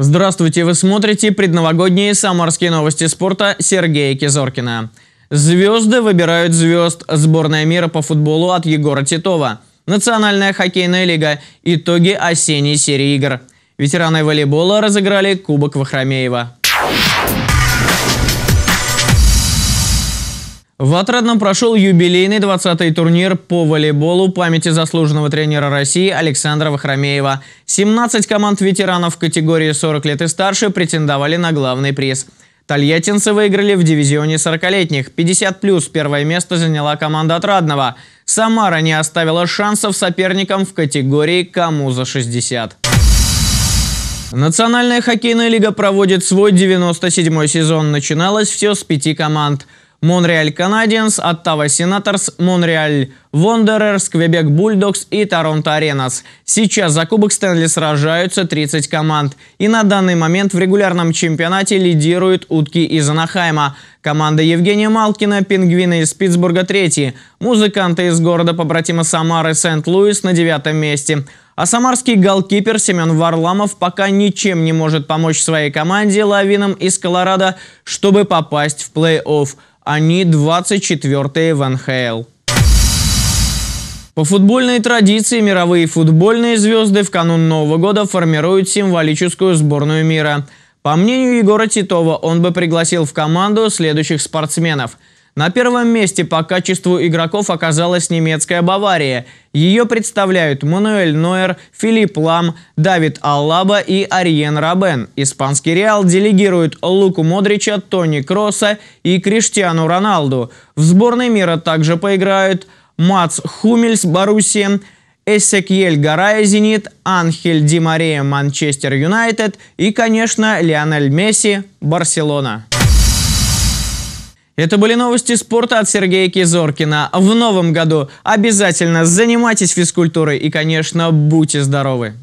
Здравствуйте, вы смотрите предновогодние самарские новости спорта Сергея Кизоркина. Звезды выбирают звезд. Сборная мира по футболу от Егора Титова. Национальная хоккейная лига. Итоги осенней серии игр. Ветераны волейбола разыграли Кубок Вахромеева. В Отрадном прошел юбилейный 20-й турнир по волейболу памяти заслуженного тренера России Александра Вахромеева. 17 команд ветеранов в категории 40 лет и старше претендовали на главный приз. Тольяттинцы выиграли в дивизионе 40-летних. 50+, первое место заняла команда Отрадного. Самара не оставила шансов соперникам в категории «Кому за 60». Национальная хоккейная лига проводит свой 97-й сезон. Начиналось все с пяти команд – Монреаль Канадиенс, Оттава Сенаторс, Монреаль Вондерерс, Квебек Бульдогс и Торонто Аренас. Сейчас за Кубок Стэнли сражаются 30 команд. И на данный момент в регулярном чемпионате лидируют утки из Анахайма. Команда Евгения Малкина, пингвины из Питтсбурга третьи. Музыканты из города побратима Самары Сент-Луис на девятом месте. А самарский голкипер Семен Варламов пока ничем не может помочь своей команде лавинам из Колорадо, чтобы попасть в плей-офф они 24-е в НХЛ. По футбольной традиции мировые футбольные звезды в канун Нового года формируют символическую сборную мира. По мнению Егора Титова, он бы пригласил в команду следующих спортсменов – на первом месте по качеству игроков оказалась немецкая Бавария. Ее представляют Мануэль Нойер, Филипп Лам, Давид Аллаба и Ариен Рабен. Испанский Реал делегирует Луку Модрича, Тони Кросса и Криштиану Роналду. В сборной мира также поиграют Мац Хумельс, Боруссия, Эссекьель Гарая Зенит, Анхель Ди Мария Манчестер Юнайтед и, конечно, Лионель Месси Барселона. Это были новости спорта от Сергея Кизоркина. В новом году обязательно занимайтесь физкультурой и, конечно, будьте здоровы!